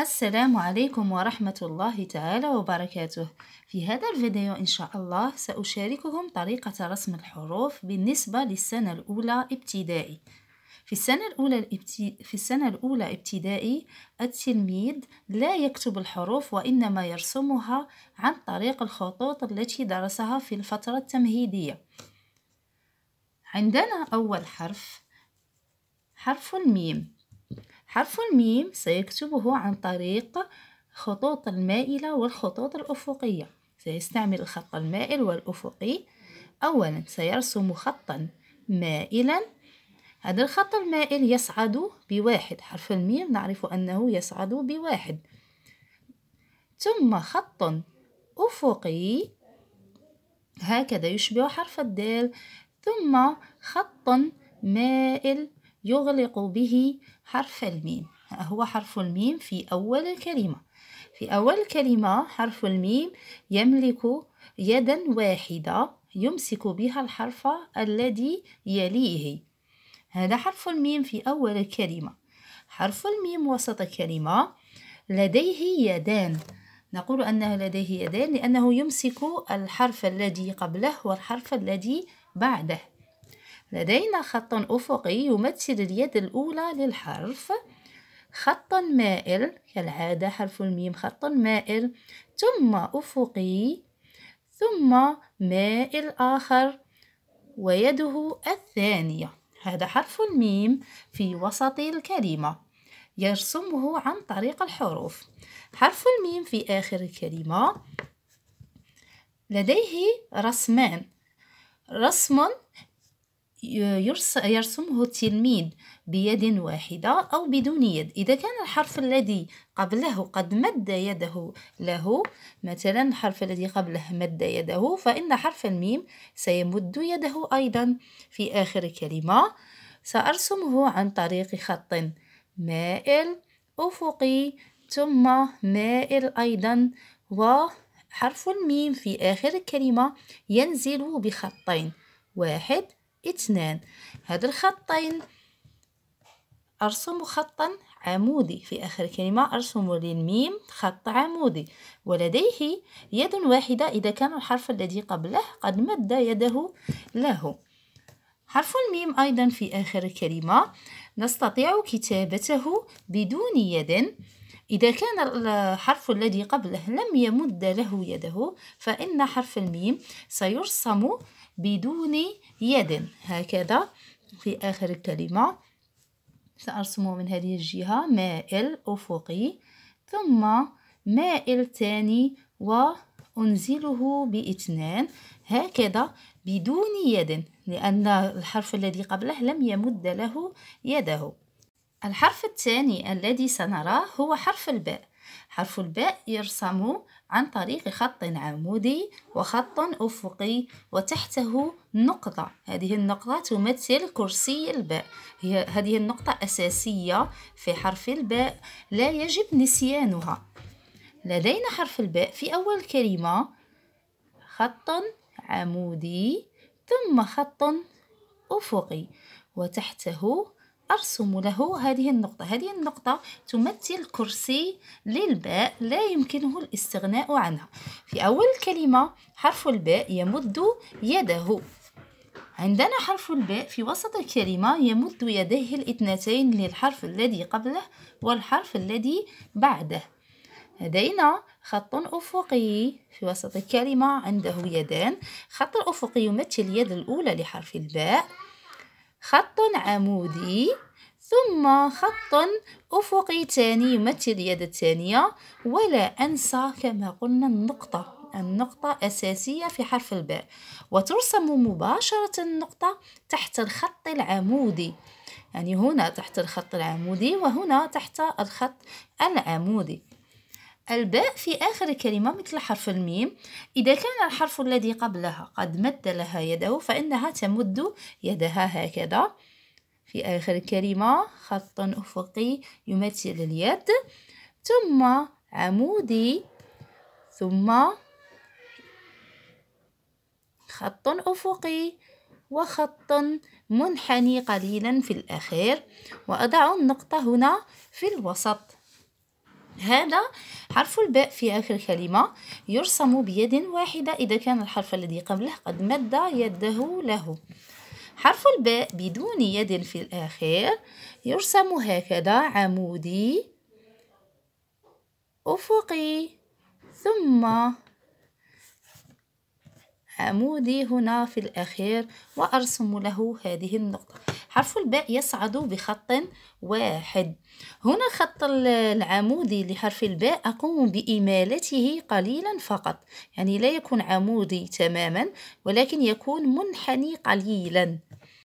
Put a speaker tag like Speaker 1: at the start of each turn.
Speaker 1: السلام عليكم ورحمة الله تعالى وبركاته في هذا الفيديو إن شاء الله سأشارككم طريقة رسم الحروف بالنسبة للسنة الأولى ابتدائي في السنة الأولى الابت... في السنة الأولى ابتدائي التلميذ لا يكتب الحروف وإنما يرسمها عن طريق الخطوط التي درسها في الفترة التمهيدية عندنا أول حرف حرف الميم حرف الميم سيكتبه عن طريق خطوط المائلة والخطوط الأفقية سيستعمل الخط المائل والأفقي أولا سيرسم خطا مائلا هذا الخط المائل يصعد بواحد حرف الميم نعرف أنه يصعد بواحد ثم خط أفقي هكذا يشبه حرف الدال ثم خط مائل يغلق به حرف الميم هو حرف الميم في أول الكلمة في أول الكلمة حرف الميم يملك يدا واحدة يمسك بها الحرف الذي يليه هذا حرف الميم في أول الكلمة حرف الميم وسط الكلمة لديه يدان نقول أنه لديه يدان لأنه يمسك الحرف الذي قبله والحرف الذي بعده لدينا خط أفقي يمثل اليد الأولى للحرف خط مائل كالعادة حرف الميم خط مائل ثم أفقي ثم مائل آخر ويده الثانية هذا حرف الميم في وسط الكلمة يرسمه عن طريق الحروف حرف الميم في آخر الكلمة لديه رسمان رسم يرسمه التلميذ بيد واحدة أو بدون يد إذا كان الحرف الذي قبله قد مد يده له مثلا الحرف الذي قبله مد يده فإن حرف الميم سيمد يده أيضا في آخر كلمة سأرسمه عن طريق خط مائل أفقي ثم مائل أيضا وحرف الميم في آخر الكلمة ينزل بخطين واحد اثنان هاد الخطين أرسم خطا عمودي في آخر كلمة أرسم للميم خط عمودي ولديه يد واحدة إذا كان الحرف الذي قبله قد مد يده له حرف الميم أيضا في آخر كلمة نستطيع كتابته بدون يد إذا كان الحرف الذي قبله لم يمد له يده فإن حرف الميم سيرسم بدون يد هكذا في آخر الكلمة سأرسمه من هذه الجهة مائل أفقي ثم مائل ثاني وأنزله باثنان هكذا بدون يد لأن الحرف الذي قبله لم يمد له يده الحرف الثاني الذي سنراه هو حرف الباء حرف الباء يرسم عن طريق خط عمودي وخط أفقي وتحته نقطة هذه النقطة تمثل كرسي الباء هي هذه النقطة أساسية في حرف الباء لا يجب نسيانها لدينا حرف الباء في أول كلمة خط عمودي ثم خط أفقي وتحته أرسم له هذه النقطة هذه النقطة تمثل كرسي للباء لا يمكنه الاستغناء عنها في أول كلمة حرف الباء يمد يده عندنا حرف الباء في وسط الكلمة يمد يديه الاثنتين للحرف الذي قبله والحرف الذي بعده لدينا خط أفقي في وسط الكلمة عنده يدان خط الأفقي يمثل اليد الأولى لحرف الباء خط عمودي ثم خط أفقي تاني يمثل اليد الثانية ولا أنسى كما قلنا النقطة النقطة أساسية في حرف الباء وترسم مباشرة النقطة تحت الخط العمودي يعني هنا تحت الخط العمودي وهنا تحت الخط العمودي الباء في آخر الكلمة مثل حرف الميم إذا كان الحرف الذي قبلها قد مد لها يده فإنها تمد يدها هكذا في آخر الكلمة خط أفقي يمثل اليد ثم عمودي ثم خط أفقي وخط منحني قليلا في الأخير وأضع النقطة هنا في الوسط هذا حرف الباء في آخر كلمة يرسم بيد واحدة إذا كان الحرف الذي قبله قد مد يده له حرف الباء بدون يد في الآخر يرسم هكذا عمودي أفقي ثم عمودي هنا في الأخير وأرسم له هذه النقطة حرف الباء يصعد بخط واحد هنا خط العمودي لحرف الباء أقوم بإمالته قليلا فقط يعني لا يكون عمودي تماما ولكن يكون منحني قليلا